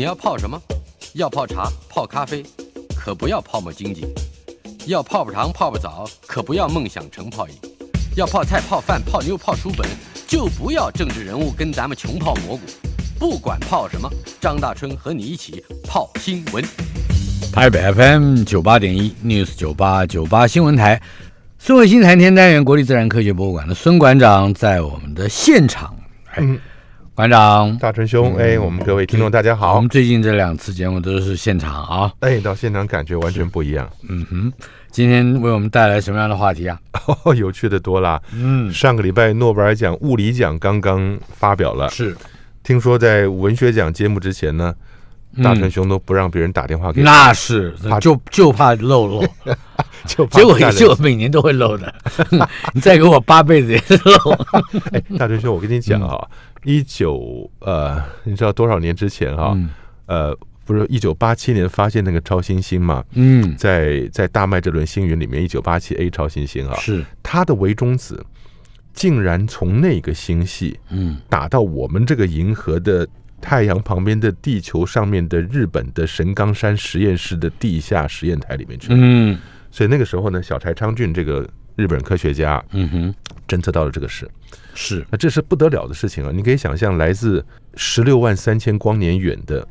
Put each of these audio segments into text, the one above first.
你要泡什么？要泡茶、泡咖啡，可不要泡沫经济；要泡不长、泡不早，可不要梦想成泡影；要泡菜、泡饭、泡妞、泡书本，就不要政治人物跟咱们穷泡蘑菇。不管泡什么，张大春和你一起泡新闻。台北 FM 九八点一，news 九八九八新闻台，孙卫星谈天单元，国立自然科学博物馆的孙馆长在我们的现场。班长大春兄，哎，我们各位听众大家好。我们最近这两次节目都是现场啊，哎，到现场感觉完全不一样。嗯哼，今天为我们带来什么样的话题啊？哦，有趣的多啦。嗯，上个礼拜诺贝尔奖物理奖刚刚发表了，是。听说在文学奖节目之前呢，大春兄都不让别人打电话给，那是，就就怕漏漏，就结果一就每年都会漏的，你再给我八辈子也是漏。哎，大春兄，我跟你讲啊。一九呃，你知道多少年之前哈？呃，不是一九八七年发现那个超新星嘛？嗯，在在大麦哲伦星云里面，一九八七 A 超新星啊，是它的微中子竟然从那个星系嗯打到我们这个银河的太阳旁边的地球上面的日本的神冈山实验室的地下实验台里面去。嗯，所以那个时候呢，小柴昌俊这个。日本科学家，嗯哼，侦测到了这个事，是，那这是不得了的事情啊！你可以想象，来自十六万三千光年远的，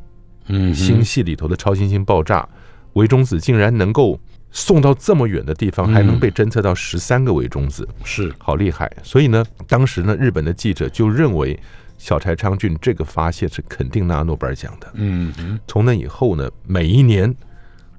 嗯，星系里头的超新星爆炸，微中子竟然能够送到这么远的地方，还能被侦测到十三个微中子，是，好厉害！所以呢，当时呢，日本的记者就认为，小柴昌俊这个发现是肯定拿诺贝尔奖的。嗯，从那以后呢，每一年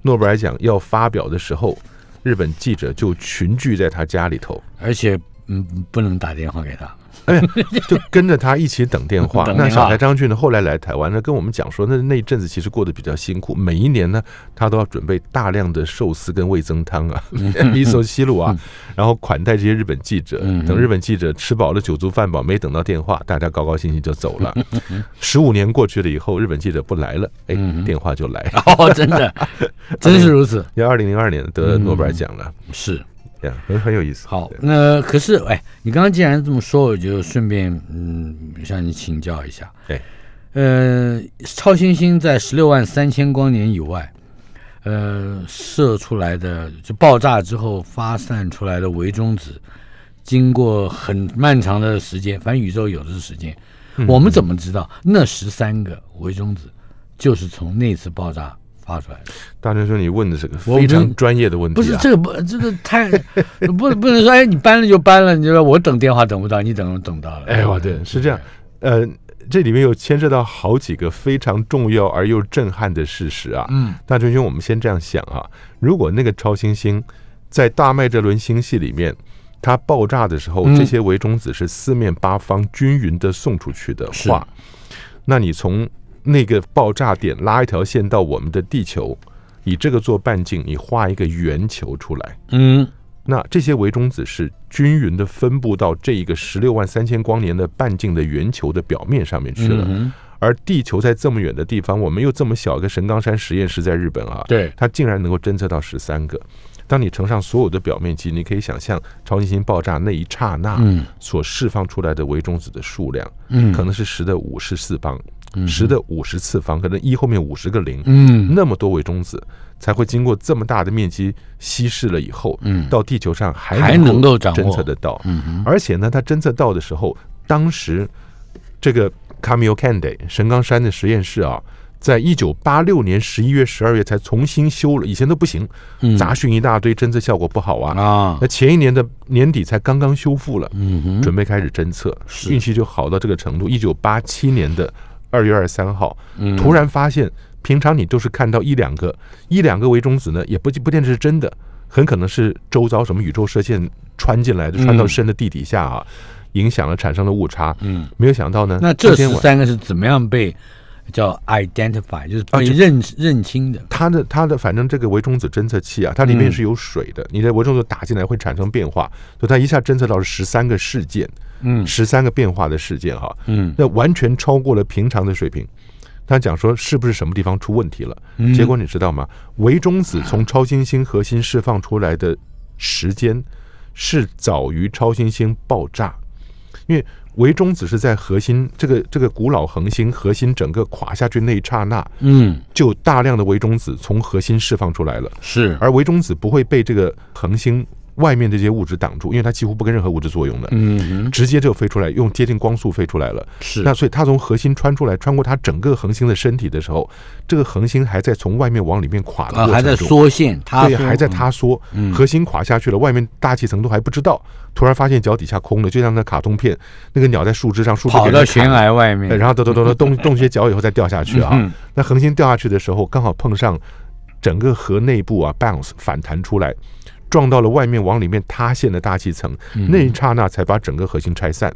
诺贝尔奖要发表的时候。日本记者就群聚在他家里头，而且，嗯，不能打电话给他。哎，就跟着他一起等电话。那小台张俊呢？后来来台湾，呢，跟我们讲说，那那一阵子其实过得比较辛苦。每一年呢，他都要准备大量的寿司跟味增汤啊，一修西路啊，然后款待这些日本记者。等日本记者吃饱了酒足饭饱，没等到电话，大家高高兴兴就走了。十五年过去了以后，日本记者不来了，哎，电话就来。了。哦，真的，真是如此。要二零零二年得诺贝尔奖了，是。对，很很有意思。好，那可是哎，你刚刚既然这么说，我就顺便嗯向你请教一下。对，呃，超新星在十六万三千光年以外，呃，射出来的就爆炸之后发散出来的微中子，经过很漫长的时间，反正宇宙有的是时间，我们怎么知道那十三个微中子就是从那次爆炸？发出来的，大军兄，你问的是个非常专业的问题，不是这个不，这个太不不能说，哎，你搬了就搬了，你说我等电话等不到，你等等到了，哎，我对，是这样，呃，这里面又牵涉到好几个非常重要而又震撼的事实啊，嗯，大军兄，我们先这样想啊，如果那个超新星在大麦哲伦星系里面它爆炸的时候，这些微中子是四面八方均匀的送出去的话，那你从。那个爆炸点拉一条线到我们的地球，以这个做半径，你画一个圆球出来。嗯，那这些微中子是均匀的分布到这一个十六万三千光年的半径的圆球的表面上面去了。而地球在这么远的地方，我们又这么小一个神冈山实验室在日本啊，对，它竟然能够侦测到十三个。当你乘上所有的表面积，你可以想象超新星爆炸那一刹那，所释放出来的微中子的数量，嗯，可能是十的五十四方。十的五十次方，可能一后面五十个零，嗯，那么多位中子才会经过这么大的面积稀释了以后，嗯，到地球上还还能够侦测得到，嗯，而且呢，它侦测到的时候，当时这个 Camel Candy 神冈山的实验室啊，在一九八六年十一月、十二月才重新修了，以前都不行，嗯，杂讯一大堆，侦测效果不好啊，啊，那前一年的年底才刚刚修复了，嗯，准备开始侦测，运气就好到这个程度，一九八七年的。二月二十三号，突然发现，平常你都是看到一两个、一两个微中子呢，也不不一定是真的，很可能是周遭什么宇宙射线穿进来的，穿到深的地底下啊，影响了产生了误差。嗯，没有想到呢。那这十三个是怎么样被叫 identify，就是被认认清的？它的它的反正这个微中子侦测器啊，它里面是有水的，你的微中子打进来会产生变化，所以它一下侦测到了十三个事件。嗯，十三个变化的事件哈，嗯，那完全超过了平常的水平。他讲说是不是什么地方出问题了？结果你知道吗？微中子从超新星核心释放出来的时间是早于超新星爆炸，因为微中子是在核心这个这个古老恒星核心整个垮下去那一刹那，嗯，就大量的微中子从核心释放出来了。是，而微中子不会被这个恒星。外面这些物质挡住，因为它几乎不跟任何物质作用的，嗯，直接就飞出来，用接近光速飞出来了。是，那所以它从核心穿出来，穿过它整个恒星的身体的时候，这个恒星还在从外面往里面垮的过程中，还在缩线，对，还在塌缩。嗯，核心垮下去了，外面大气层都还不知道，突然发现脚底下空了，就像那卡通片那个鸟在树枝上，跑到悬崖外面，然后咚咚咚咚动动些脚以后再掉下去啊。那恒星掉下去的时候，刚好碰上整个核内部啊 bounce 反弹出来。撞到了外面往里面塌陷的大气层，那一刹那才把整个核心拆散，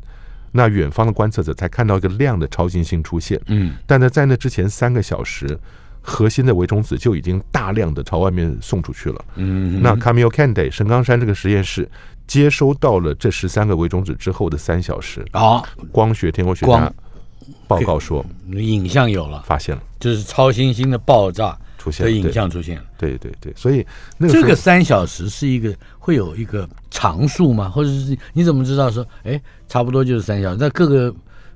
那远方的观测者才看到一个亮的超新星出现。嗯，但在在那之前三个小时，核心的微中子就已经大量的朝外面送出去了。嗯那卡 a m i o k a n d e 神冈山这个实验室接收到了这十三个微中子之后的三小时啊，光学天文学家报告说，影像有了，发现了，就是超新星的爆炸。的影像出现了，对对对，所以这个三小时是一个会有一个常数吗？或者是你怎么知道说，哎，差不多就是三小时？那各个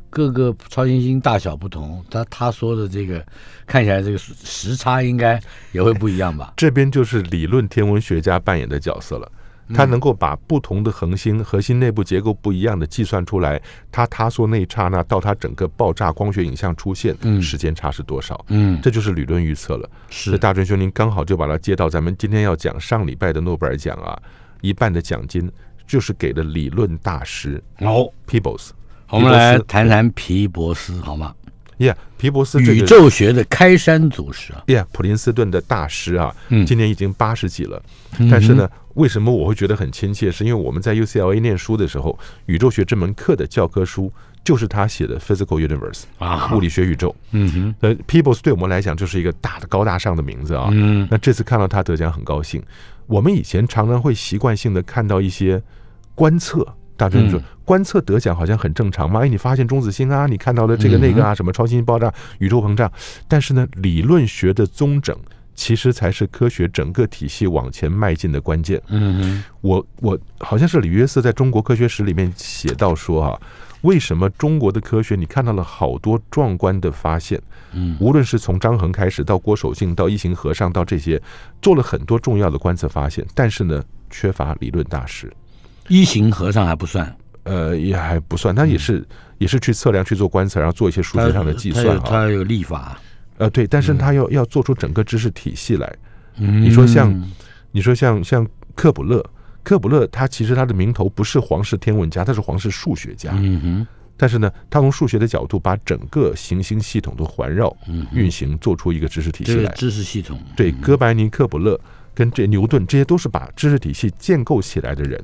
各个超新星大小不同，他他说的这个看起来这个时差应该也会不一样吧？这边就是理论天文学家扮演的角色了。它能够把不同的恒星核心内部结构不一样的计算出来，它塌缩那一刹那到它整个爆炸光学影像出现时间差是多少？嗯，这就是理论预测了。是大春兄，您刚好就把它接到咱们今天要讲上礼拜的诺贝尔奖啊，一半的奖金就是给了理论大师哦，p e l e s 我们来谈谈皮博斯好吗？，yeah, 皮博斯宇宙学的开山祖师啊！h 普林斯顿的大师啊，今年已经八十几了。但是呢，为什么我会觉得很亲切？是因为我们在 UCLA 念书的时候，宇宙学这门课的教科书就是他写的《Physical Universe》啊，物理学宇宙。嗯哼，呃，皮博斯对我们来讲就是一个大的高大上的名字啊。嗯，那这次看到他得奖，很高兴。我们以前常常会习惯性的看到一些观测。大众说观测得奖好像很正常嘛，哎，你发现中子星啊，你看到了这个那个啊，什么超新星爆炸、宇宙膨胀，但是呢，理论学的综整其实才是科学整个体系往前迈进的关键。嗯嗯，我我好像是李约瑟在中国科学史里面写到说啊，为什么中国的科学你看到了好多壮观的发现，无论是从张衡开始到郭守敬到一行和尚到这些，做了很多重要的观测发现，但是呢，缺乏理论大师。一型和尚还不算，呃，也还不算，他也是也是去测量、去做观测，然后做一些数学上的计算。他有立法，呃，对，但是他要要做出整个知识体系来。嗯，你说像你说像像克卜勒，克卜勒他其实他的名头不是皇室天文家，他是皇室数学家。嗯哼，但是呢，他从数学的角度把整个行星系统都环绕、运行，做出一个知识体系来。知识系统，对哥白尼、克卜勒。跟这牛顿，这些都是把知识体系建构起来的人，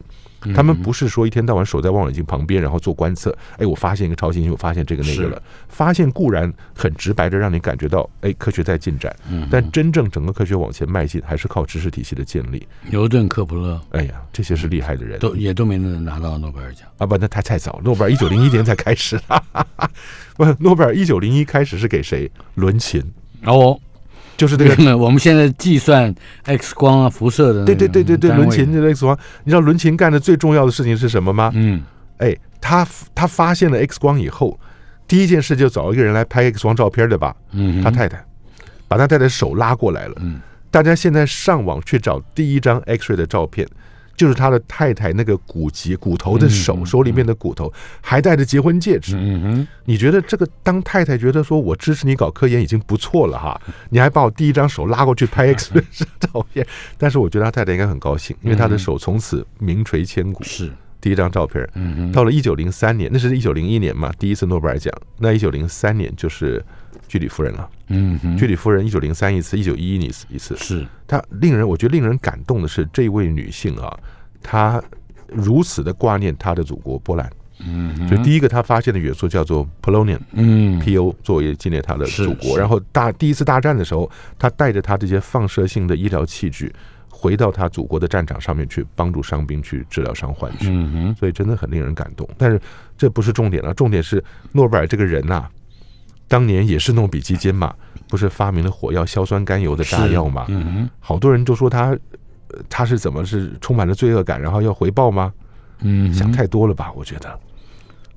他们不是说一天到晚守在望远镜旁边，然后做观测。哎，我发现一个超新星，我发现这个那个了。发现固然很直白的让你感觉到，哎，科学在进展。但真正整个科学往前迈进，还是靠知识体系的建立。牛顿、克普勒，哎呀，这些是厉害的人，都也都没能拿到诺贝尔奖啊！不，那太太早，诺贝尔一九零一年才开始。不，诺贝尔一九零一开始是给谁？伦琴哦。就是这个，我们现在计算 X 光啊辐射的，对对对对对，伦琴的 X 光。你知道伦琴干的最重要的事情是什么吗？嗯，哎，他他发现了 X 光以后，第一件事就找一个人来拍 X 光照片，对吧？嗯，他太太，把他太太手拉过来了。嗯，大家现在上网去找第一张 X-ray 的照片。就是他的太太那个骨节骨头的手手里面的骨头还戴着结婚戒指，你觉得这个当太太觉得说我支持你搞科研已经不错了哈，你还把我第一张手拉过去拍 X 光照片，但是我觉得他太太应该很高兴，因为他的手从此名垂千古。是。第一张照片，嗯嗯，到了一九零三年，那是一九零一年嘛，第一次诺贝尔奖。那一九零三年就是居里夫人了，嗯嗯，居里夫人一九零三一次，一九一一年一次，是她令人我觉得令人感动的是，这位女性啊，她如此的挂念她的祖国波兰，嗯就第一个她发现的元素叫做 polonium，嗯，P O 作为纪念她的祖国。然后大第一次大战的时候，她带着她这些放射性的医疗器具。回到他祖国的战场上面去帮助伤兵去治疗伤患，去，所以真的很令人感动。但是这不是重点了，重点是诺贝尔这个人呐，当年也是诺比基金嘛，不是发明了火药硝酸甘油的炸药嘛，好多人就说他，他是怎么是充满了罪恶感，然后要回报吗？嗯，想太多了吧，我觉得，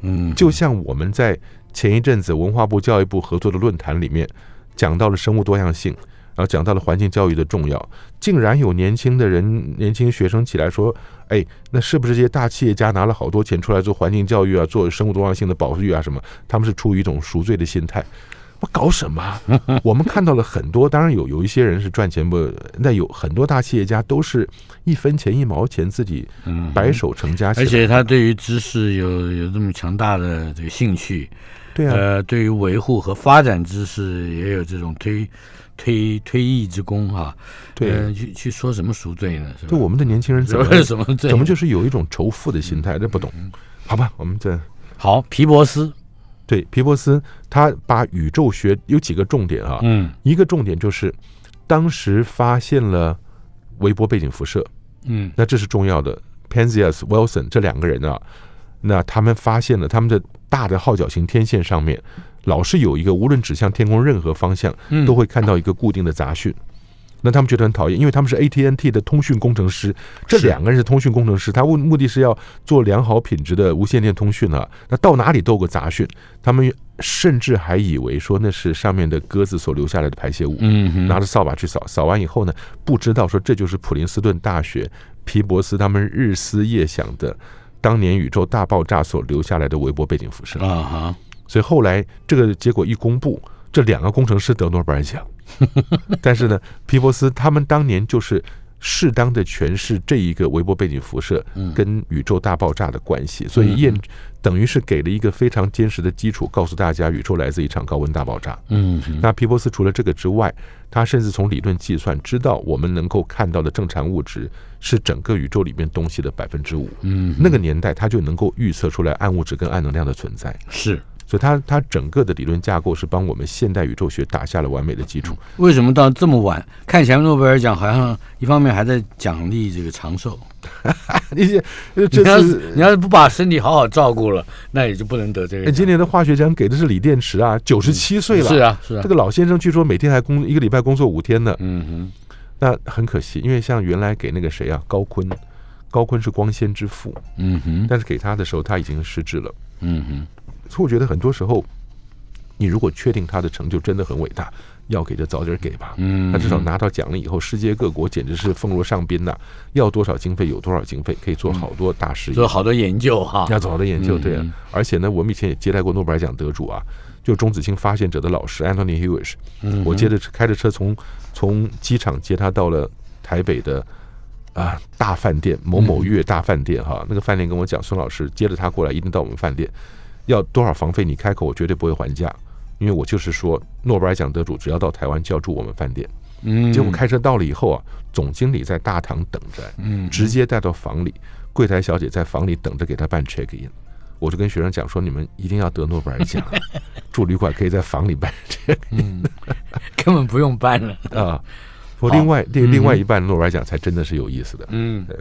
嗯，就像我们在前一阵子文化部教育部合作的论坛里面讲到了生物多样性。然后讲到了环境教育的重要，竟然有年轻的人、年轻学生起来说：“哎，那是不是这些大企业家拿了好多钱出来做环境教育啊，做生物多样性的保育啊什么？他们是出于一种赎罪的心态？我搞什么？我们看到了很多，当然有有一些人是赚钱不，那有很多大企业家都是一分钱一毛钱自己白手成家。而且他对于知识有有这么强大的这个兴趣，对啊，呃，对于维护和发展知识也有这种推。”推推役之功哈，对，去去说什么赎罪呢？就我们的年轻人怎么 什么怎么就是有一种仇富的心态，这不懂，好吧？我们这好皮博斯，对皮博斯，他把宇宙学有几个重点啊？嗯，一个重点就是当时发现了微波背景辐射，嗯，那这是重要的。Penzias、Wilson 这两个人啊，那他们发现了他们的大的号角形天线上面。老是有一个，无论指向天空任何方向，都会看到一个固定的杂讯。那他们觉得很讨厌，因为他们是 ATNT 的通讯工程师。这两个人是通讯工程师，他目目的是要做良好品质的无线电通讯啊。那到哪里都有个杂讯，他们甚至还以为说那是上面的鸽子所留下来的排泄物。拿着扫把去扫，扫完以后呢，不知道说这就是普林斯顿大学皮博斯他们日思夜想的当年宇宙大爆炸所留下来的微波背景辐射啊哈。所以后来这个结果一公布，这两个工程师得诺贝尔奖。但是呢，皮博斯他们当年就是适当的诠释这一个微波背景辐射跟宇宙大爆炸的关系，所以验等于是给了一个非常坚实的基础，告诉大家宇宙来自一场高温大爆炸。嗯。那皮博斯除了这个之外，他甚至从理论计算知道我们能够看到的正常物质是整个宇宙里面东西的百分之五。嗯。那个年代他就能够预测出来暗物质跟暗能量的存在。是。所以，他他整个的理论架构是帮我们现代宇宙学打下了完美的基础。为什么到这么晚看前面诺贝尔奖，好像一方面还在奖励这个长寿，你要是你要是不把身体好好照顾了，那也就不能得这个。今年的化学奖给的是锂电池啊，九十七岁了，是啊是啊。这个老先生据说每天还工一个礼拜工作五天呢。嗯哼，那很可惜，因为像原来给那个谁啊高坤，高坤是光纤之父。嗯哼，但是给他的时候他已经失智了。嗯哼。所以我觉得很多时候，你如果确定他的成就真的很伟大，要给就早点给吧。嗯，他至少拿到奖了以后，世界各国简直是奉若上宾呐。要多少经费有多少经费，可以做好多大事，业，做好多研究哈。要做好多研究，对啊。而且呢，我们以前也接待过诺贝尔奖得主啊，就中子星发现者的老师安东尼·休厄什。嗯，我接着开着车从从机场接他到了台北的啊大饭店某某月大饭店哈。那个饭店跟我讲，孙老师接着他过来一定到我们饭店。要多少房费？你开口，我绝对不会还价，因为我就是说，诺贝尔奖得主只要到台湾就要住我们饭店。嗯，结果开车到了以后啊，总经理在大堂等着，嗯，直接带到房里，柜台小姐在房里等着给他办 check in。我就跟学生讲说，你们一定要得诺贝尔奖，住 旅馆可以在房里办 check in，根本不用办了啊。我另外另另外一半诺贝尔奖才真的是有意思的。嗯，对，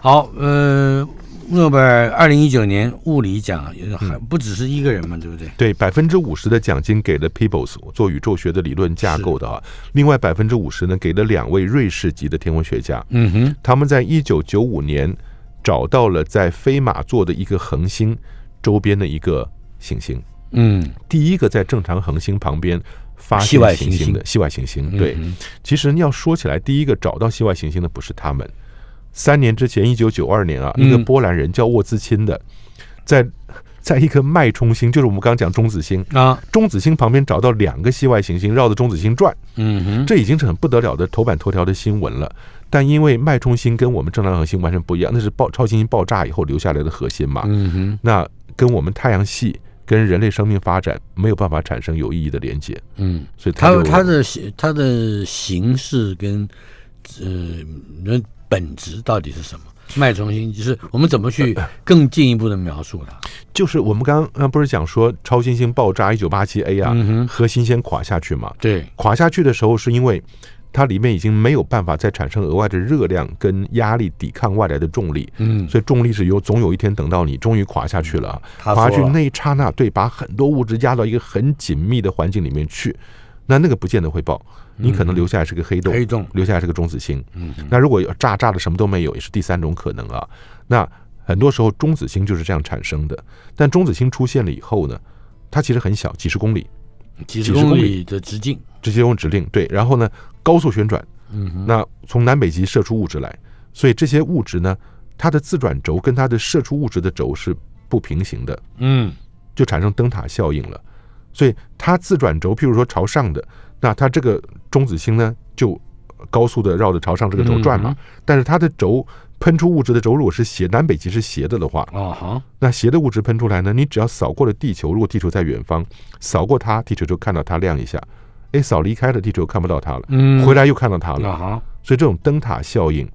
好，嗯。诺贝尔二零一九年物理奖也不只是一个人嘛，对不对？对，百分之五十的奖金给了 Peoples 做宇宙学的理论架构的，啊，另外百分之五十呢给了两位瑞士籍的天文学家。嗯哼，他们在一九九五年找到了在飞马座的一个恒星周边的一个行星。嗯，第一个在正常恒星旁边发现行星的系外行星。对，其实要说起来，第一个找到系外行星的不是他们。三年之前，一九九二年啊，一个波兰人叫沃兹钦的，在在一颗脉冲星，就是我们刚刚讲中子星啊，中子星旁边找到两个系外行星绕着中子星转，嗯哼，这已经是很不得了的头版头条的新闻了。但因为脉冲星跟我们正常恒星完全不一样，那是爆超新星爆炸以后留下来的核心嘛，嗯哼，那跟我们太阳系跟人类生命发展没有办法产生有意义的连接，嗯，所以它它的它的形式跟呃。本质到底是什么？脉冲星就是我们怎么去更进一步的描述它？就是我们刚刚不是讲说超新星爆炸一九八七 A 啊，核心先垮下去嘛？对，垮下去的时候是因为它里面已经没有办法再产生额外的热量跟压力抵抗外来的重力，嗯，所以重力是有总有一天等到你终于垮下去了，垮下去那一刹那，对，把很多物质压到一个很紧密的环境里面去，那那个不见得会爆。你可能留下来是个黑洞，留下是个中子星。嗯，那如果有炸炸的什么都没有，也是第三种可能啊。那很多时候中子星就是这样产生的。但中子星出现了以后呢，它其实很小，几十公里，几十公里的直径，直接用直径对。然后呢，高速旋转。嗯，那从南北极射出物质来，所以这些物质呢，它的自转轴跟它的射出物质的轴是不平行的。嗯，就产生灯塔效应了。所以它自转轴，譬如说朝上的。那它这个中子星呢，就高速的绕着朝上这个轴转嘛，但是它的轴喷出物质的轴如果是斜南北极是斜的的话，啊哈，那斜的物质喷出来呢，你只要扫过了地球，如果地球在远方，扫过它，地球就看到它亮一下，哎，扫离开了地球看不到它了，嗯，回来又看到它了，啊哈，所以这种灯塔效应，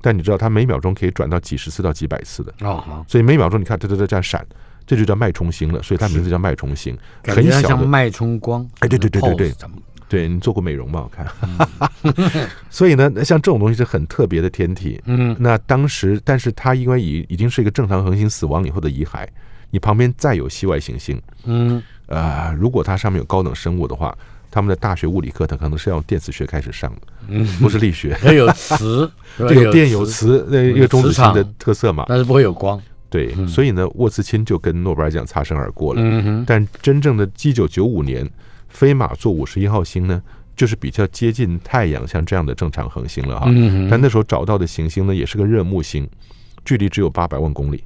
但你知道它每秒钟可以转到几十次到几百次的，啊哈，所以每秒钟你看它都在这样闪，这就叫脉冲星了，所以它名字叫脉冲星，很小的脉冲光，哎，对对对对对。对你做过美容吗？我看，所以呢，那像这种东西是很特别的天体。嗯，那当时，但是它因为已已经是一个正常恒星死亡以后的遗骸，你旁边再有系外行星，嗯，呃，如果它上面有高等生物的话，他们的大学物理课，它可能是要电磁学开始上，嗯，不是力学。有磁，有电，有磁，那一个中子星的特色嘛。但是不会有光。对，所以呢，沃茨亲就跟诺贝尔奖擦身而过了。嗯哼。但真正的，一九九五年。飞马座五十一号星呢，就是比较接近太阳，像这样的正常恒星了哈。嗯。但那时候找到的行星呢，也是个热木星，距离只有八百万公里，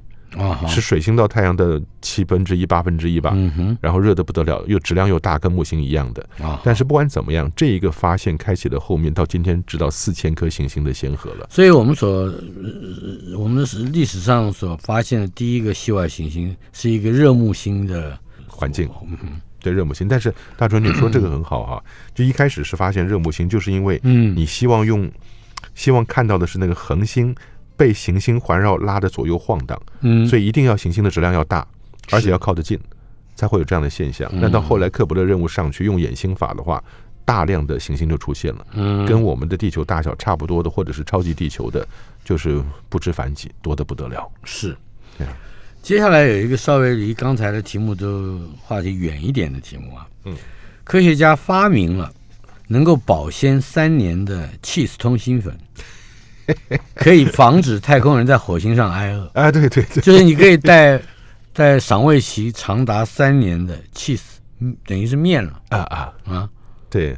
是水星到太阳的七分之一、八分之一吧。然后热的不得了，又质量又大，跟木星一样的。啊。但是不管怎么样，这一个发现开启了后面到今天知道四千颗行星的先河了。所以我们所我们是历史上所发现的第一个系外行星是一个热木星的环境。嗯哼。对热木星，但是大川你说这个很好啊，就一开始是发现热木星，就是因为嗯，你希望用，希望看到的是那个恒星被行星环绕拉的左右晃荡，嗯，所以一定要行星的质量要大，而且要靠得近，才会有这样的现象。那到后来克伯勒任务上去用眼星法的话，大量的行星就出现了，嗯，跟我们的地球大小差不多的，或者是超级地球的，就是不知凡几，多的不得了。是。接下来有一个稍微离刚才的题目都话题远一点的题目啊，嗯，科学家发明了能够保鲜三年的 cheese 通心粉，可以防止太空人在火星上挨饿。哎，对对对，就是你可以带 带赏味期长达三年的 cheese，等于是面了。啊啊啊！对，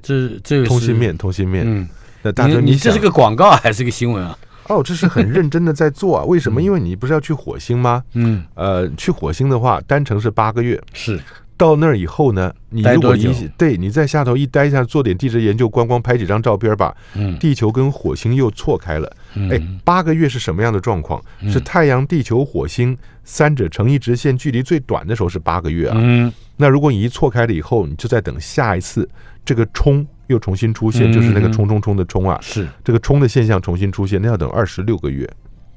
这这个是通心面，通心面。嗯，大哥，你这是个广告还是个新闻啊？哦，这是很认真的在做啊？为什么？因为你不是要去火星吗？嗯，呃，去火星的话，单程是八个月。是。到那儿以后呢，你如果一，对，你在下头一待一下，做点地质研究、观光、拍几张照片吧。嗯。地球跟火星又错开了。嗯。八个月是什么样的状况？是太阳、地球、火星三者成一直线，距离最短的时候是八个月啊。嗯。那如果你一错开了以后，你就在等下一次这个冲又重新出现，就是那个冲冲冲的冲啊，是这个冲的现象重新出现，那要等二十六个月，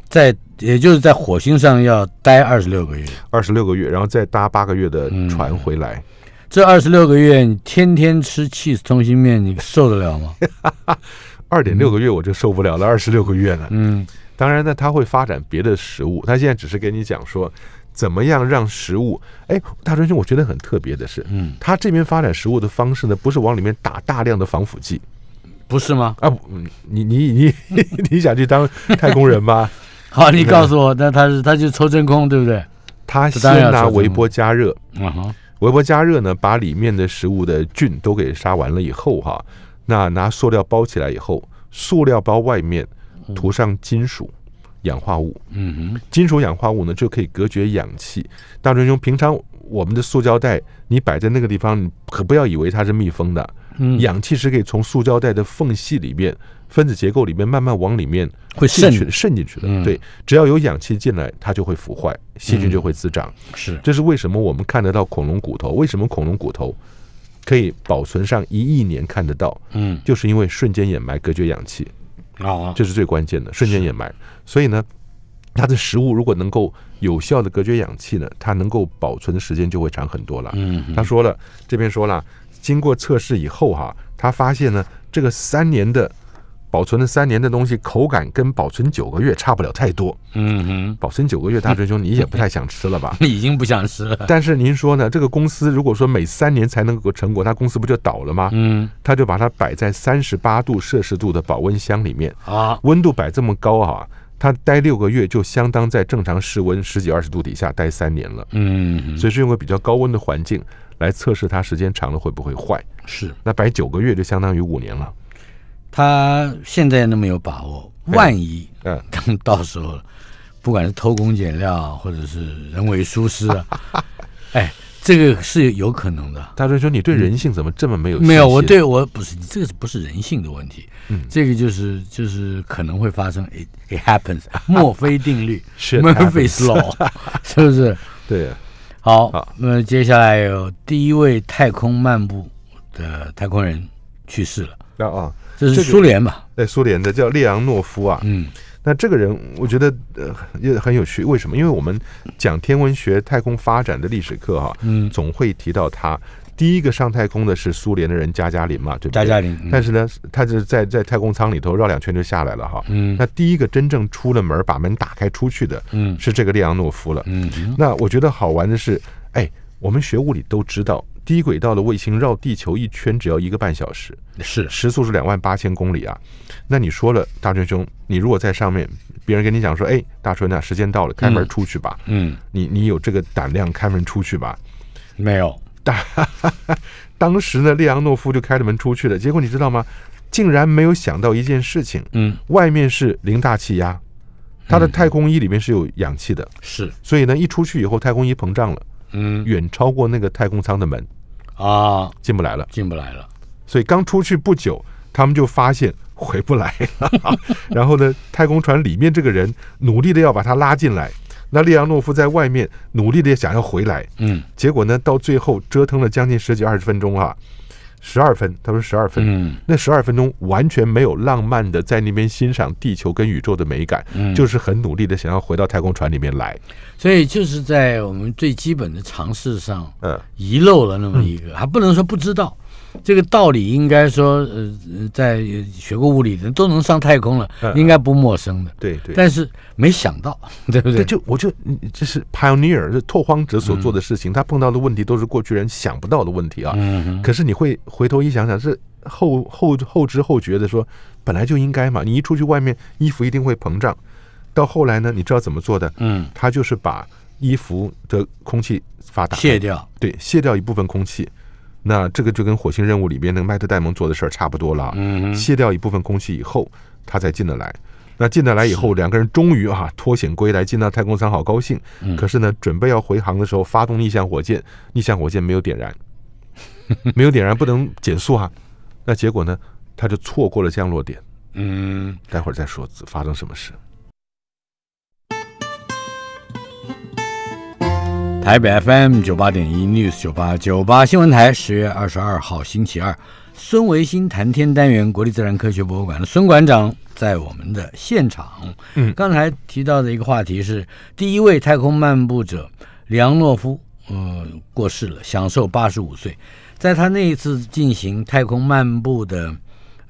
在也就是在火星上要待二十六个月，二十六个月，然后再搭八个月的船回来。这二十六个月，你天天吃 cheese 面，你受得了吗？二点六个月我就受不了了，二十六个月呢。嗯，当然呢，他会发展别的食物，他现在只是跟你讲说。怎么样让食物？哎，大专兄，我觉得很特别的是，嗯，他这边发展食物的方式呢，不是往里面打大量的防腐剂，不是吗？啊，你你你 你想去当太空人吗？好，你告诉我，那他是他就抽真空，对不对？他先拿微波加热，嗯哈，微波加热呢，把里面的食物的菌都给杀完了以后哈，那拿塑料包起来以后，塑料包外面涂上金属。氧化物，嗯哼，金属氧化物呢就可以隔绝氧气。大师兄，平常我们的塑胶袋，你摆在那个地方，你可不要以为它是密封的。嗯，氧气是可以从塑胶袋的缝隙里面、分子结构里面慢慢往里面会渗去、渗进去的。对，只要有氧气进来，它就会腐坏，细菌就会滋长。是，这是为什么我们看得到恐龙骨头？为什么恐龙骨头可以保存上一亿年看得到？嗯，就是因为瞬间掩埋隔绝氧气。啊，这是最关键的瞬间掩埋，所以呢，它的食物如果能够有效的隔绝氧气呢，它能够保存的时间就会长很多了。嗯，他说了，这边说了，经过测试以后哈，他发现呢，这个三年的。保存了三年的东西，口感跟保存九个月差不了太多。嗯哼，保存九个月，大师兄你也不太想吃了吧？已经不想吃了。但是您说呢？这个公司如果说每三年才能够成果，他公司不就倒了吗？嗯，他就把它摆在三十八度摄氏度的保温箱里面啊，温度摆这么高啊，它待六个月就相当在正常室温十几二十度底下待三年了。嗯，所以是用个比较高温的环境来测试它时间长了会不会坏？是。那摆九个月就相当于五年了。他现在那么有把握，万一嗯，到时候不管是偷工减料，或者是人为疏失啊，哎，这个是有可能的。大春说：“你对人性怎么这么没有没有？我对我不是这个，不是人性的问题，嗯，这个就是就是可能会发生，it it happens，墨菲定律，Murphy's law，是不是？对。好，那接下来有第一位太空漫步的太空人去世了，啊啊。这是苏联嘛？哎，苏联的叫列昂诺夫啊。嗯，那这个人我觉得呃也很有趣，为什么？因为我们讲天文学太空发展的历史课哈，嗯，总会提到他第一个上太空的是苏联的人加加林嘛，对不对？加加林。但是呢，他是在在太空舱里头绕两圈就下来了哈。嗯。那第一个真正出了门把门打开出去的，嗯，是这个列昂诺夫了。嗯。那我觉得好玩的是，哎，我们学物理都知道。低轨道的卫星绕地球一圈只要一个半小时，是时速是两万八千公里啊。那你说了，大春兄，你如果在上面，别人跟你讲说，哎，大春呐，时间到了，开门出去吧。嗯，你你有这个胆量开门出去吧？没有。当 当时呢，列昂诺夫就开着门出去了。结果你知道吗？竟然没有想到一件事情。嗯，外面是零大气压，它的太空衣里面是有氧气的。是。所以呢，一出去以后，太空衣膨胀了。嗯，远超过那个太空舱的门。啊，进不来了，进不来了，所以刚出去不久，他们就发现回不来了。然后呢，太空船里面这个人努力的要把他拉进来，那列昂诺夫在外面努力的想要回来，嗯，结果呢，到最后折腾了将近十几二十分钟啊。十二分，他说十二分，那十二分钟完全没有浪漫的在那边欣赏地球跟宇宙的美感，就是很努力的想要回到太空船里面来，所以就是在我们最基本的尝试上，遗漏了那么一个，还不能说不知道。这个道理应该说，呃，在学过物理的都能上太空了，应该不陌生的。对对。但是没想到，对不对？就我就这是 pioneer，是拓荒者所做的事情。他碰到的问题都是过去人想不到的问题啊。嗯。可是你会回头一想想，是后后后知后觉的说，本来就应该嘛。你一出去外面，衣服一定会膨胀。到后来呢，你知道怎么做的？嗯。他就是把衣服的空气发达卸掉，对，卸掉一部分空气。那这个就跟火星任务里边那个麦特戴蒙做的事儿差不多了。嗯，卸掉一部分空气以后，他才进得来。那进得来以后，两个人终于啊脱险归来，进到太空舱，好高兴。嗯，可是呢，准备要回航的时候，发动逆向火箭，逆向火箭没有点燃，没有点燃，不能减速啊。那结果呢，他就错过了降落点。嗯，待会儿再说发生什么事。台北 FM 九八点一 News 九八九八新闻台十月二十二号星期二，孙维新谈天单元国立自然科学博物馆的孙馆长在我们的现场。嗯，刚才提到的一个话题是，第一位太空漫步者梁洛诺夫，嗯，过世了，享受八十五岁，在他那一次进行太空漫步的。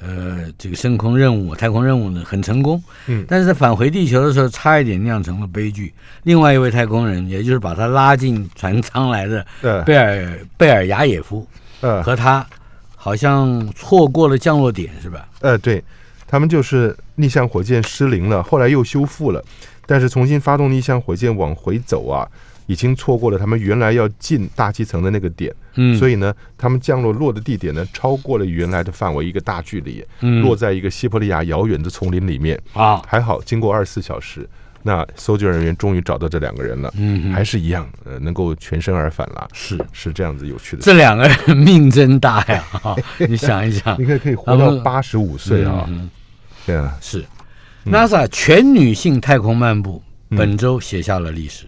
呃，这个升空任务、太空任务呢，很成功。嗯，但是返回地球的时候，差一点酿成了悲剧。另外一位太空人，也就是把他拉进船舱来的贝尔贝尔雅也夫，呃，和他好像错过了降落点，是吧？呃，对，他们就是逆向火箭失灵了，后来又修复了，但是重新发动逆向火箭往回走啊。已经错过了他们原来要进大气层的那个点，嗯，所以呢，他们降落落的地点呢，超过了原来的范围一个大距离，嗯，落在一个西伯利亚遥远的丛林里面啊。还好，经过二十四小时，那搜救人员终于找到这两个人了，嗯，还是一样，呃，能够全身而返了。是是这样子，有趣的。这两个人命真大呀！你想一想，应该可以活到八十五岁啊。对啊，是 NASA 全女性太空漫步本周写下了历史。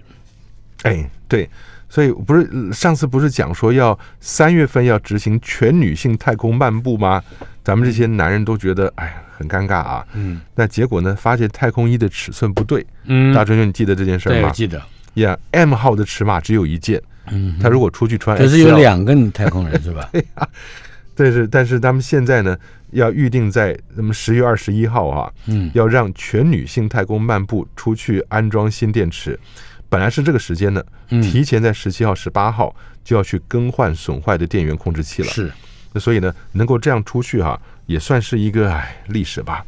哎，对，所以不是上次不是讲说要三月份要执行全女性太空漫步吗？咱们这些男人都觉得哎很尴尬啊。嗯，那结果呢？发现太空衣的尺寸不对。嗯，大春兄，你记得这件事吗？记得。呀，M 号的尺码只有一件。嗯，他如果出去穿，可是有两个太空人是吧？对呀。但是但是他们现在呢，要预定在那么十月二十一号啊，嗯，要让全女性太空漫步出去安装新电池。本来是这个时间的，提前在十七号、十八号就要去更换损坏的电源控制器了。是，那所以呢，能够这样出去哈，也算是一个历史吧。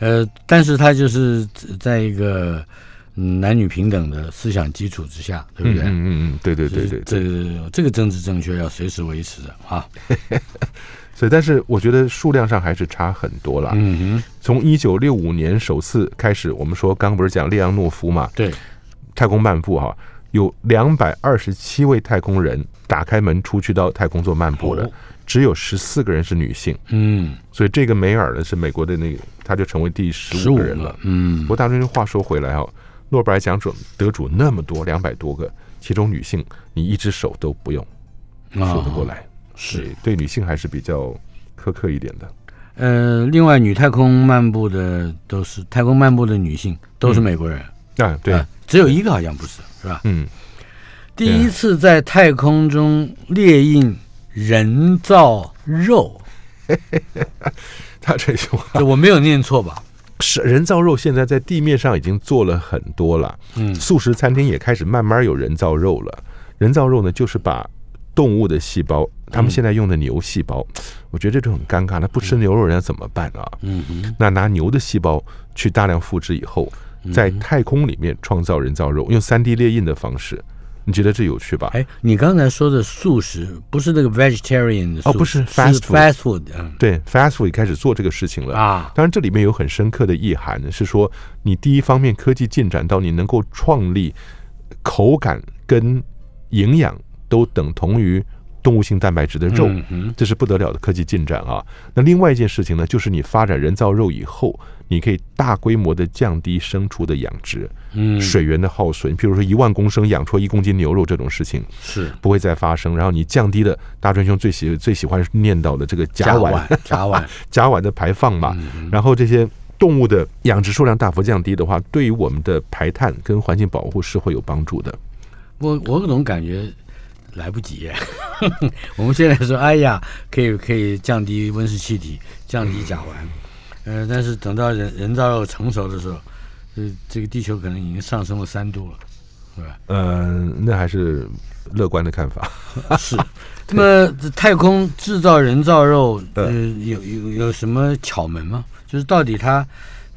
呃，但是他就是在一个男女平等的思想基础之下，对不对？嗯嗯嗯，对对对对，这这个政治正确要随时维持的啊。所以，但是我觉得数量上还是差很多了。嗯哼，从一九六五年首次开始，我们说刚不是讲列昂诺夫嘛？对。太空漫步哈，有两百二十七位太空人打开门出去到太空做漫步的，只有十四个人是女性。嗯，所以这个梅尔呢是美国的那个，她就成为第十五个人了。嗯，不过当然话说回来啊，诺贝尔奖主得主那么多，两百多个，其中女性你一只手都不用数得过来，是对女性还是比较苛刻一点的。呃，另外女太空漫步的都是太空漫步的女性都是美国人。对，只有一个好像不是，是吧？嗯，第一次在太空中列印人造肉，他这句话我没有念错吧？是人造肉，现在在地面上已经做了很多了。嗯，素食餐厅也开始慢慢有人造肉了。人造肉呢，就是把动物的细胞，他们现在用的牛细胞，我觉得这就很尴尬那不吃牛肉人家怎么办啊？嗯，那拿牛的细胞去大量复制以后。在太空里面创造人造肉，用三 D 列印的方式，你觉得这有趣吧？哎，你刚才说的素食不是那个 vegetarian 哦，不是 fast food，对 fast food 开始做这个事情了啊。当然这里面有很深刻的意涵，是说你第一方面科技进展到你能够创立口感跟营养都等同于。动物性蛋白质的肉，这是不得了的科技进展啊！那另外一件事情呢，就是你发展人造肉以后，你可以大规模的降低牲畜的养殖，嗯，水源的耗损。比如说一万公升养出一公斤牛肉这种事情是不会再发生。然后你降低的，大川兄最喜最喜欢念叨的这个甲烷，甲烷，甲烷的排放嘛。然后这些动物的养殖数量大幅降低的话，对于我们的排碳跟环境保护是会有帮助的。我我总感觉。来不及，我们现在说，哎呀，可以可以降低温室气体，降低甲烷，呃，但是等到人人造肉成熟的时候，呃，这个地球可能已经上升了三度了，是吧？呃，那还是乐观的看法。是，那么太空制造人造肉，呃，有有有什么巧门吗？就是到底它。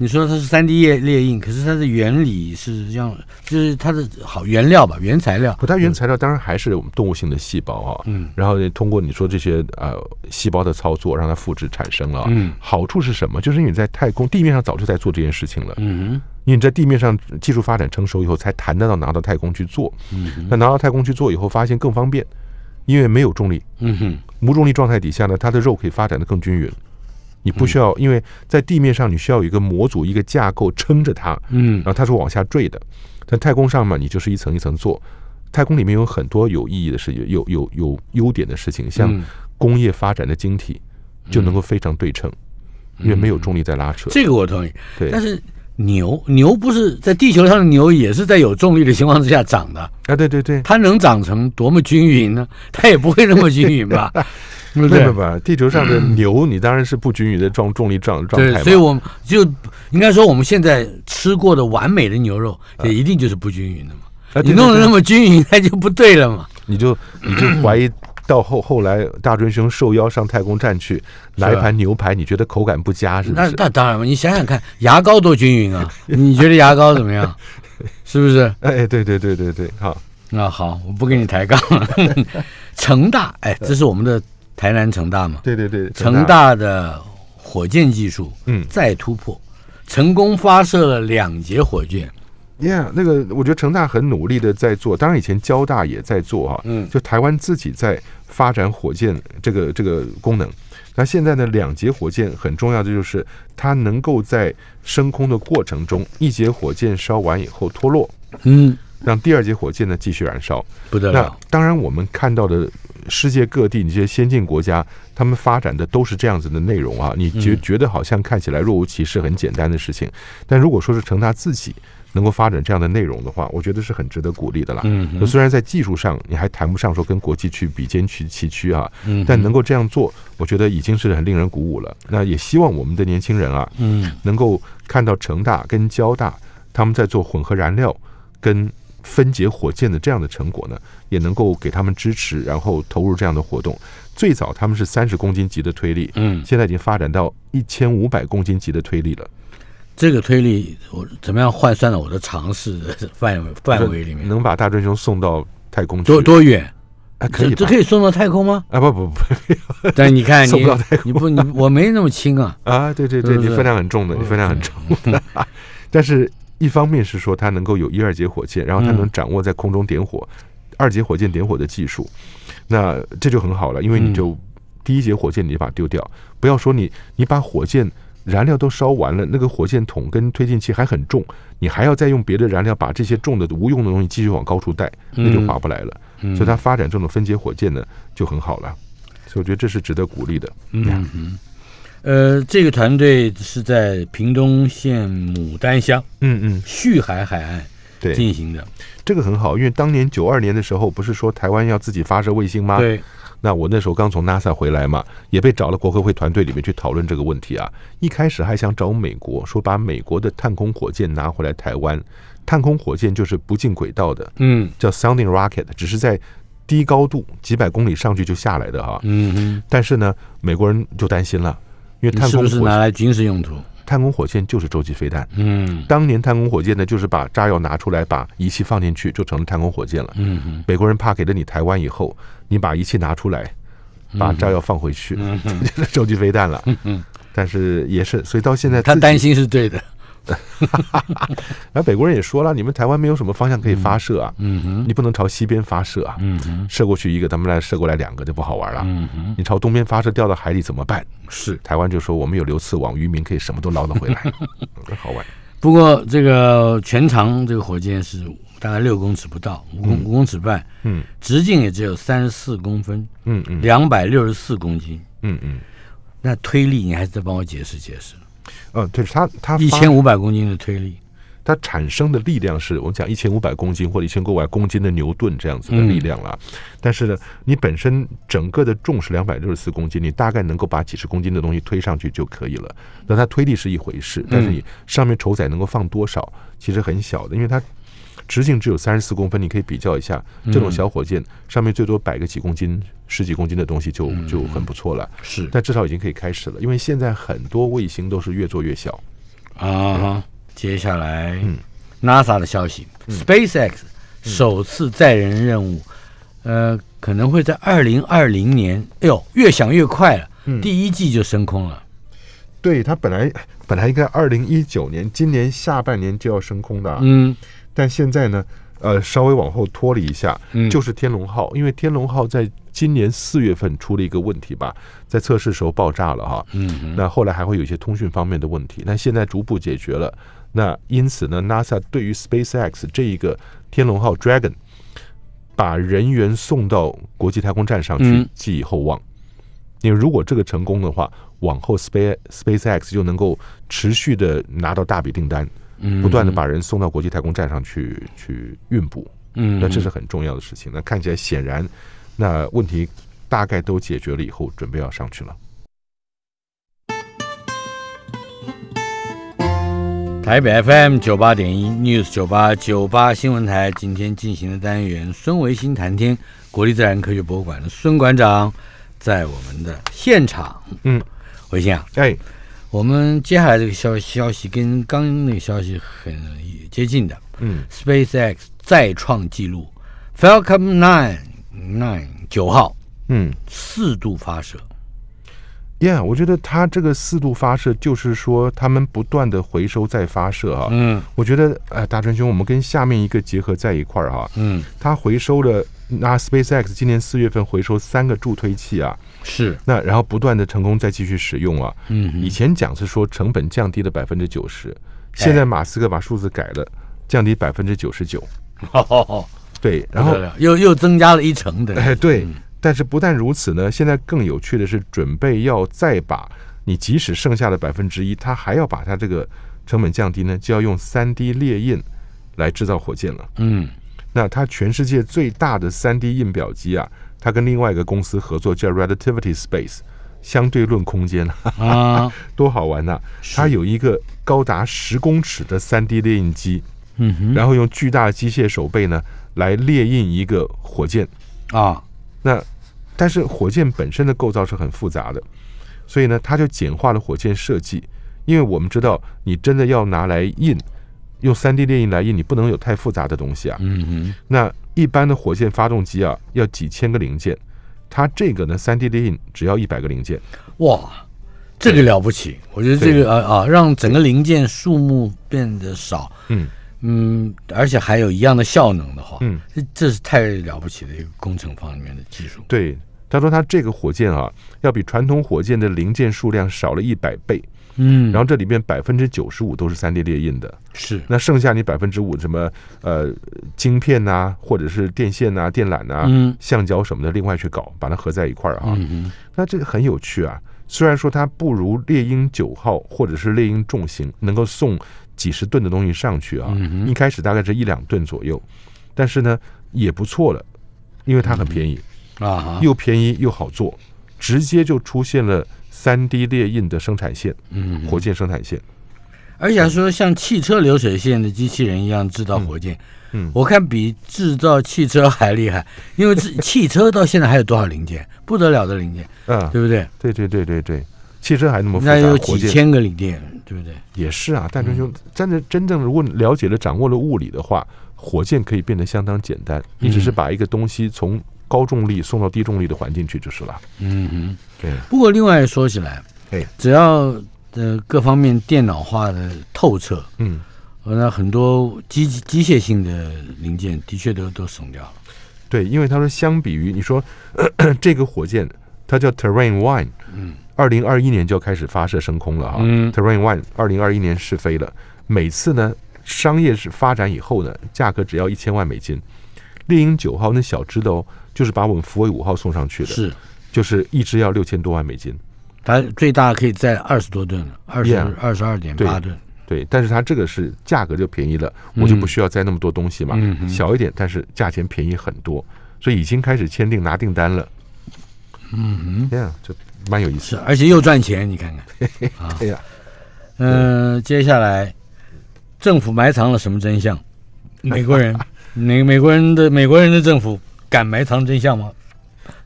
你说它是三 D 液列印，可是它的原理是这样，就是它的好原料吧，原材料，它原材料当然还是我们动物性的细胞啊，嗯，然后通过你说这些呃细胞的操作让它复制产生了，嗯，好处是什么？就是因为在太空地面上早就在做这件事情了，嗯哼，你在地面上技术发展成熟以后才谈得到拿到太空去做，嗯，那拿到太空去做以后发现更方便，因为没有重力，嗯哼，无重力状态底下呢，它的肉可以发展的更均匀。你不需要，因为在地面上你需要有一个模组、一个架构撑着它，嗯，然后它是往下坠的。在太空上面，你就是一层一层做。太空里面有很多有意义的事情，有有有优点的事情，像工业发展的晶体就能够非常对称，因为没有重力在拉扯。这个我同意，对。但是牛牛不是在地球上的牛也是在有重力的情况之下长的。哎，对对对，它能长成多么均匀呢？它也不会那么均匀吧？不不不，地球上的牛，你当然是不均匀的状重力状状态。对，所以我们就应该说，我们现在吃过的完美的牛肉，也一定就是不均匀的嘛。你弄得那么均匀，那就不对了嘛。你就你就怀疑到后后来，大尊兄受邀上太空站去拿一盘牛排，你觉得口感不佳是？那那当然嘛，你想想看，牙膏多均匀啊，你觉得牙膏怎么样？是不是？哎，对对对对对，好。那好，我不跟你抬杠了。成大，哎，这是我们的。台南成大嘛，对对对，成大的火箭技术嗯再突破，成功发射了两节火箭，Yeah，那个我觉得成大很努力的在做，当然以前交大也在做哈，嗯，就台湾自己在发展火箭这个这个功能。那现在呢，两节火箭很重要的就是它能够在升空的过程中，一节火箭烧完以后脱落，嗯，让第二节火箭呢继续燃烧，不得了。当然我们看到的。世界各地，你这些先进国家，他们发展的都是这样子的内容啊。你觉觉得好像看起来若无其事，很简单的事情。但如果说是成大自己能够发展这样的内容的话，我觉得是很值得鼓励的啦。嗯，虽然在技术上你还谈不上说跟国际去比肩去崎岖啊，嗯，但能够这样做，我觉得已经是很令人鼓舞了。那也希望我们的年轻人啊，嗯，能够看到成大跟交大他们在做混合燃料跟。分解火箭的这样的成果呢，也能够给他们支持，然后投入这样的活动。最早他们是三十公斤级的推力，嗯，现在已经发展到一千五百公斤级的推力了。这个推力我怎么样换算到我的尝试的范范围里面？能把大壮兄送到太空去？多多远？啊，可以？这可以送到太空吗？啊，不不不，但是你看，送不到太空。你不，我没那么轻啊。啊，对对对，你分量很重的，你分量很重。但是。一方面是说它能够有一二节火箭，然后它能掌握在空中点火、二节火箭点火的技术，那这就很好了，因为你就第一节火箭你就把它丢掉，不要说你你把火箭燃料都烧完了，那个火箭筒跟推进器还很重，你还要再用别的燃料把这些重的无用的东西继续往高处带，那就划不来了。所以它发展这种分解火箭呢就很好了，所以我觉得这是值得鼓励的。嗯。呃，这个团队是在屏东县牡丹乡，嗯嗯，旭海海岸，对，进行的。这个很好，因为当年九二年的时候，不是说台湾要自己发射卫星吗？对。那我那时候刚从 NASA 回来嘛，也被找了国科会团队里面去讨论这个问题啊。一开始还想找美国，说把美国的探空火箭拿回来台湾。探空火箭就是不进轨道的，嗯，叫 sounding rocket，只是在低高度几百公里上去就下来的啊。嗯嗯。但是呢，美国人就担心了。因为探空是拿来军事用途，探空火箭就是洲际飞弹。嗯，当年探空火箭呢，就是把炸药拿出来，把仪器放进去，就成了探空火箭了。嗯嗯，美国人怕给了你台湾以后，你把仪器拿出来，把炸药放回去，嗯，就是洲际飞弹了。嗯嗯，但是也是，所以到现在他担心是对的。哈哈，而美国人也说了，你们台湾没有什么方向可以发射啊，嗯哼，你不能朝西边发射啊，嗯哼，射过去一个，他们来射过来两个就不好玩了。嗯哼，你朝东边发射掉到海里怎么办？是台湾就说我们有流刺网，渔民可以什么都捞得回来，好玩。不过这个全长这个火箭是大概六公尺不到，五公五公尺半，嗯，直径也只有三十四公分，嗯嗯，两百六十四公斤，嗯嗯，那推力你还是再帮我解释解释。嗯，对，它它一千五百公斤的推力，它产生的力量是我们讲一千五百公斤或者一千五百公斤的牛顿这样子的力量了。但是呢，你本身整个的重是两百六十四公斤，你大概能够把几十公斤的东西推上去就可以了。那它推力是一回事，但是你上面承载能够放多少，其实很小的，因为它。直径只有三十四公分，你可以比较一下，这种小火箭上面最多摆个几公斤、十几公斤的东西就就很不错了。是，但至少已经可以开始了，因为现在很多卫星都是越做越小啊。接下来，NASA 的消息，SpaceX 首次载人任务，呃，可能会在二零二零年。哎呦，越想越快了，第一季就升空了。对它本来本来应该二零一九年今年下半年就要升空的，嗯。但现在呢，呃，稍微往后拖了一下，就是天龙号，因为天龙号在今年四月份出了一个问题吧，在测试时候爆炸了哈，那后来还会有一些通讯方面的问题，那现在逐步解决了。那因此呢，NASA 对于 SpaceX 这一个天龙号 Dragon 把人员送到国际太空站上去寄以厚望，因为如果这个成功的话，往后 Space SpaceX 就能够持续的拿到大笔订单。不断的把人送到国际太空站上去去运补，嗯，那这是很重要的事情。那看起来显然，那问题大概都解决了以后，准备要上去了。台北 FM 九八点一 News 九八九八新闻台今天进行的单元，孙维新谈天，国立自然科学博物馆的孙馆长在我们的现场。嗯，维新啊，哎。我们接下来这个消消息跟刚那个消息很接近的，嗯，SpaceX 再创纪录，Falcon Nine i n n 9九号，嗯，四度发射。我觉得它这个四度发射就是说，他们不断的回收再发射啊。嗯，我觉得，哎，大川兄，我们跟下面一个结合在一块儿哈。嗯，它回收了，那 SpaceX 今年四月份回收三个助推器啊。是。那然后不断的成功再继续使用啊。嗯。以前讲是说成本降低了百分之九十，现在马斯克把数字改了，降低百分之九十九。对，然后又又增加了一层的。哎，对。但是不但如此呢，现在更有趣的是，准备要再把你即使剩下的百分之一，他还要把它这个成本降低呢，就要用三 D 列印来制造火箭了。嗯，那它全世界最大的三 D 印表机啊，它跟另外一个公司合作，叫 Relativity Space，相对论空间啊，多好玩呐！它有一个高达十公尺的三 D 列印机，嗯哼，然后用巨大的机械手背呢来列印一个火箭啊。那，但是火箭本身的构造是很复杂的，所以呢，它就简化了火箭设计。因为我们知道，你真的要拿来印，用 3D 列印来印，你不能有太复杂的东西啊。嗯嗯。那一般的火箭发动机啊，要几千个零件，它这个呢，3D 列印只要一百个零件。哇，这个了不起！我觉得这个啊啊，让整个零件数目变得少。嗯。嗯，而且还有一样的效能的话，嗯，这是太了不起的一个工程方面的技术。对，他说他这个火箭啊，要比传统火箭的零件数量少了一百倍，嗯，然后这里面百分之九十五都是三 D 列印的，是。那剩下你百分之五什么呃，晶片呐，或者是电线呐、电缆呐、橡胶什么的，另外去搞，把它合在一块儿啊。那这个很有趣啊，虽然说它不如猎鹰九号或者是猎鹰重型能够送。几十吨的东西上去啊！一开始大概是一两吨左右，但是呢，也不错了，因为它很便宜啊，又便宜又好做，直接就出现了三 D 列印的生产线，嗯，火箭生产线，而且说像汽车流水线的机器人一样制造火箭，嗯，我看比制造汽车还厉害，因为自 汽车到现在还有多少零件，不得了的零件，嗯，对不对？对对对对对。汽车还那么复杂，火箭有几千个零件，对不对？也是啊，但是就真正真正如果了解了、掌握了物理的话，火箭可以变得相当简单。你只是把一个东西从高重力送到低重力的环境去就是了。嗯哼，对。不过另外说起来，哎，只要呃各方面电脑化的透彻，嗯，那很多机机械性的零件的确都都省掉了。对，因为他说，相比于你说 这个火箭。它叫 Terrain One，嗯，二零二一年就开始发射升空了哈。Terrain One 二零二一年试飞了，每次呢，商业是发展以后呢，价格只要一千万美金。猎鹰九号那小只的哦，就是把我们福卫五号送上去的，是，就是一只要六千多万美金。它最大可以载二十多吨了，二十二十二点八吨。对，但是它这个是价格就便宜了，我就不需要载那么多东西嘛，小一点，但是价钱便宜很多，所以已经开始签订拿订单了。嗯哼，这样就蛮有意思，而且又赚钱，你看看。对哎呀，嗯，接下来政府埋藏了什么真相？美国人，美美国人的美国人的政府敢埋藏真相吗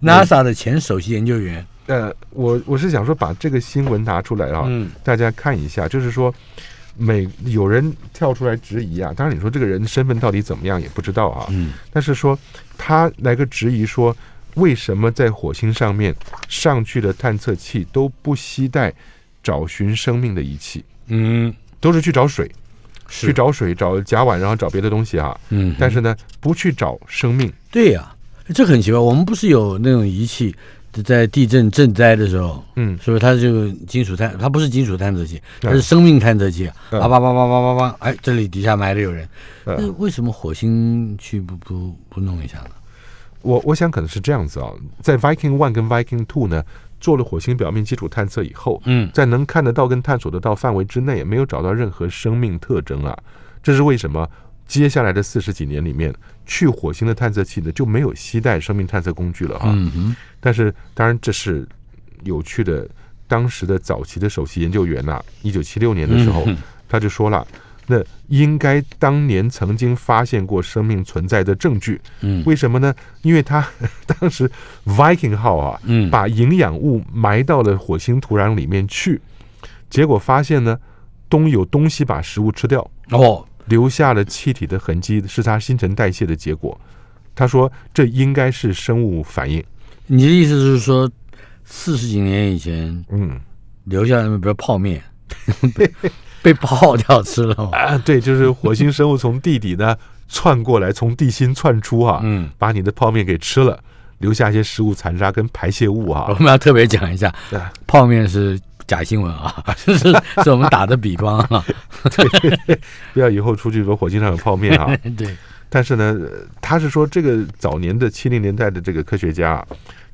？NASA 的前首席研究员，呃，我我是想说把这个新闻拿出来嗯、大家看一下，就是说美有人跳出来质疑啊，当然你说这个人身份到底怎么样也不知道啊，嗯，但是说他来个质疑说。为什么在火星上面上去的探测器都不携带找寻生命的仪器？嗯，都是去找水，去找水，找甲烷，然后找别的东西啊。嗯，但是呢，不去找生命。对呀，这很奇怪。我们不是有那种仪器，在地震震灾的时候，嗯，是不是它就金属探，它不是金属探测器，它是生命探测器？啊叭叭叭叭叭叭，哎，这里底下埋的有人。那为什么火星去不不不弄一下呢？我我想可能是这样子啊，在 Viking One 跟 Viking Two 呢做了火星表面基础探测以后，在能看得到跟探索得到范围之内，没有找到任何生命特征啊，这是为什么？接下来的四十几年里面，去火星的探测器呢就没有携带生命探测工具了啊。但是，当然这是有趣的，当时的早期的首席研究员呐，一九七六年的时候，他就说了。那应该当年曾经发现过生命存在的证据，嗯，为什么呢？因为他 当时 Viking 号啊，嗯，把营养物埋到了火星土壤里面去，结果发现呢，东有东西把食物吃掉，哦，留下了气体的痕迹是他新陈代谢的结果。他说这应该是生物反应。你的意思是说，四十几年以前，嗯，留下来的比如泡面。被泡掉吃了啊！对，就是火星生物从地底呢窜过来，从地心窜出啊，嗯，把你的泡面给吃了，留下一些食物残渣跟排泄物啊。我们要特别讲一下，泡面是假新闻啊，是是我们打的比方啊，对，不要以后出去说火星上有泡面啊。对，但是呢，他是说这个早年的七零年代的这个科学家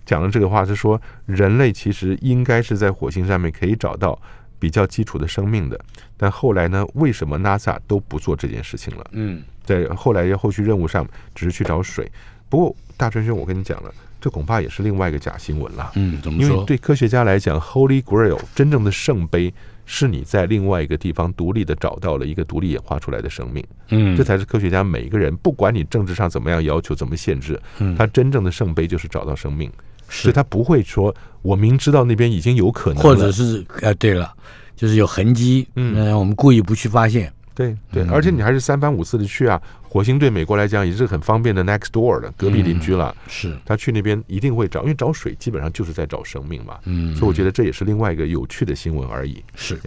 讲的这个话是说，人类其实应该是在火星上面可以找到。比较基础的生命的，但后来呢？为什么 NASA 都不做这件事情了？嗯，在后来要后续任务上，只是去找水。不过，大川兄，我跟你讲了，这恐怕也是另外一个假新闻了。嗯，怎么？因为对科学家来讲，Holy Grail 真正的圣杯是你在另外一个地方独立的找到了一个独立演化出来的生命。嗯，这才是科学家每一个人，不管你政治上怎么样要求、怎么限制，他真正的圣杯就是找到生命，所以他不会说。我明知道那边已经有可能，或者是呃，对了，就是有痕迹，嗯，我们故意不去发现。对对，而且你还是三番五次的去啊。火星对美国来讲也是很方便的 next door 的隔壁邻居了。是他去那边一定会找，因为找水基本上就是在找生命嘛。嗯，所以我觉得这也是另外一个有趣的新闻而已。是，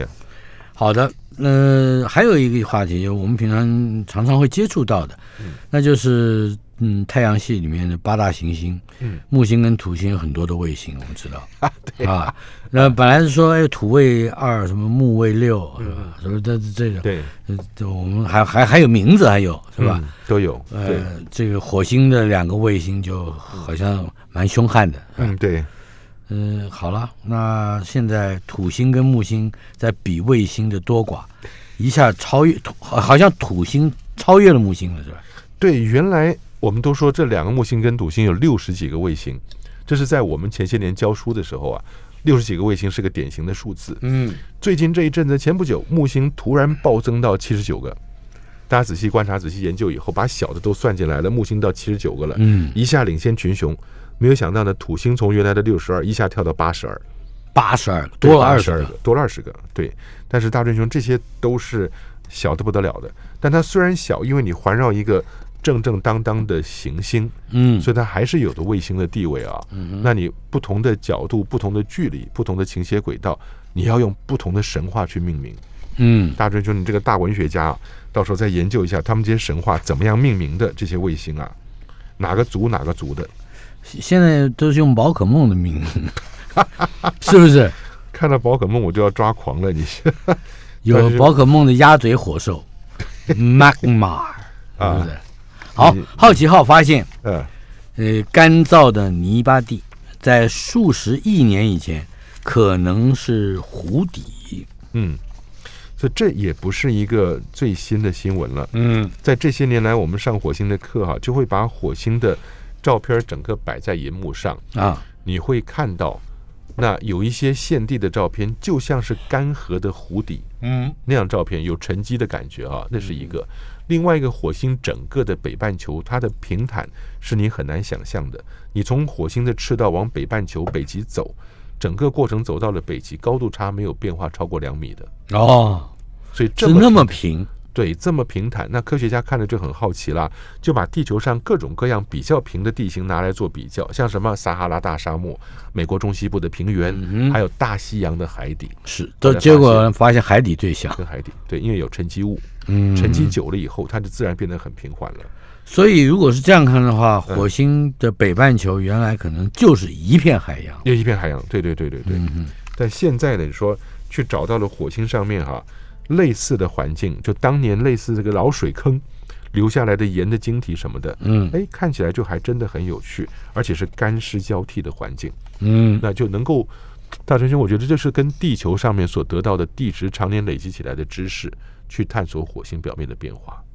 好的，那还有一个话题，我们平常常常会接触到的，那就是。嗯，太阳系里面的八大行星，嗯，木星跟土星有很多的卫星，我们知道 啊，对啊，那本来是说哎，土卫二什么木卫六，是嗯，什么这这个，对，嗯，我们还还还有名字，还有是吧？都有，呃，这个火星的两个卫星就好像蛮凶悍的，嗯，对，嗯，好了，那现在土星跟木星在比卫星的多寡，一下超越土，好像土星超越了木星了，是吧？对，原来。我们都说这两个木星跟土星有六十几个卫星，这是在我们前些年教书的时候啊，六十几个卫星是个典型的数字。嗯，最近这一阵子，前不久木星突然暴增到七十九个，大家仔细观察、仔细研究以后，把小的都算进来了，木星到七十九个了，嗯，一下领先群雄。没有想到呢，土星从原来的六十二一下跳到八十二，八十二多了二十二个，多了二十个。对，但是大阵雄这些都是小的不得了的，但它虽然小，因为你环绕一个。正正当当的行星，嗯，所以它还是有的卫星的地位啊。嗯、那你不同的角度、不同的距离、不同的倾斜轨道，你要用不同的神话去命名。嗯，大锤兄，你这个大文学家，到时候再研究一下他们这些神话怎么样命名的这些卫星啊，哪个族哪个族的？现在都是用宝可梦的名，是不是？看到宝可梦我就要抓狂了，你有 宝可梦的鸭嘴火兽，Magma，是不是？好，好奇号发现，嗯，呃，干燥的泥巴地，在数十亿年以前，可能是湖底，嗯，所以这也不是一个最新的新闻了，嗯，在这些年来，我们上火星的课哈，就会把火星的照片整个摆在银幕上啊，你会看到，那有一些现地的照片，就像是干涸的湖底，嗯，那样照片有沉积的感觉啊，那是一个。另外一个火星整个的北半球，它的平坦是你很难想象的。你从火星的赤道往北半球北极走，整个过程走到了北极，高度差没有变化超过两米的哦。所以这么那么平对这么平坦，那科学家看着就很好奇了，就把地球上各种各样比较平的地形拿来做比较，像什么撒哈拉大沙漠、美国中西部的平原，还有大西洋的海底。是，都结果发现海底最小，跟海底对，因为有沉积物。嗯，沉积久了以后，它就自然变得很平缓了。所以，如果是这样看的话，火星的北半球原来可能就是一片海洋，就一片海洋。对对对对对。嗯嗯。但现在呢，你说去找到了火星上面哈类似的环境，就当年类似这个老水坑留下来的盐的晶体什么的，嗯，哎，看起来就还真的很有趣，而且是干湿交替的环境，嗯，那就能够，大成兄，我觉得这是跟地球上面所得到的地质常年累积起来的知识。去探索火星表面的变化。